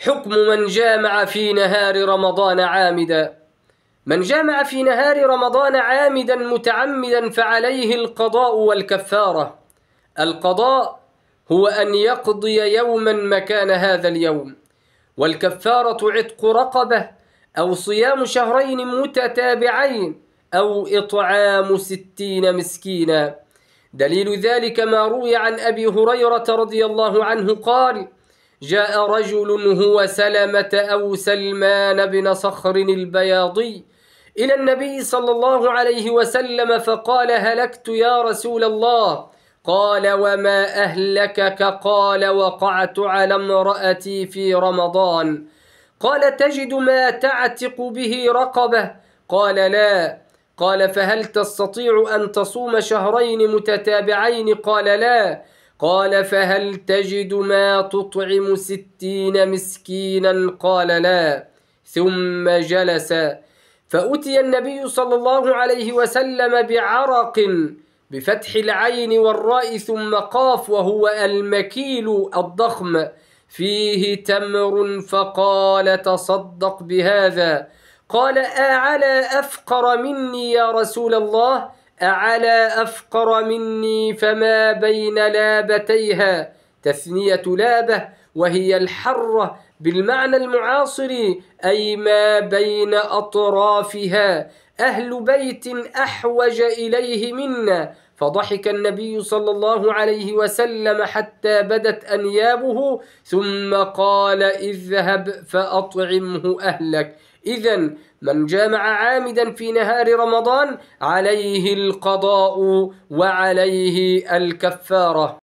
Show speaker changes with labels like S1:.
S1: حكم من جامع في نهار رمضان عامدا من جامع في نهار رمضان عامدا متعمدا فعليه القضاء والكفارة القضاء هو أن يقضي يوما مكان هذا اليوم والكفارة عتق رقبة أو صيام شهرين متتابعين أو إطعام ستين مسكينا دليل ذلك ما روي عن أبي هريرة رضي الله عنه قال جاء رجل هو سلمة أو سلمان بن صخر البياضي إلى النبي صلى الله عليه وسلم فقال هلكت يا رسول الله قال وما أهلكك قال وقعت على امرأتي في رمضان قال تجد ما تعتق به رقبة قال لا قال فهل تستطيع أن تصوم شهرين متتابعين قال لا قال فهل تجد ما تطعم ستين مسكينا قال لا ثم جلس فأتي النبي صلى الله عليه وسلم بعرق بفتح العين والراء ثم قاف وهو المكيل الضخم فيه تمر فقال تصدق بهذا قال أعلى أفقر مني يا رسول الله؟ أعلى أفقر مني فما بين لابتيها تثنية لابة وهي الحرة بالمعنى المعاصر أي ما بين أطرافها أهل بيت أحوج إليه منا فضحك النبي صلى الله عليه وسلم حتى بدت أنيابه ثم قال اذهب فأطعمه أهلك إذا من جامع عامدا في نهار رمضان عليه القضاء وعليه الكفارة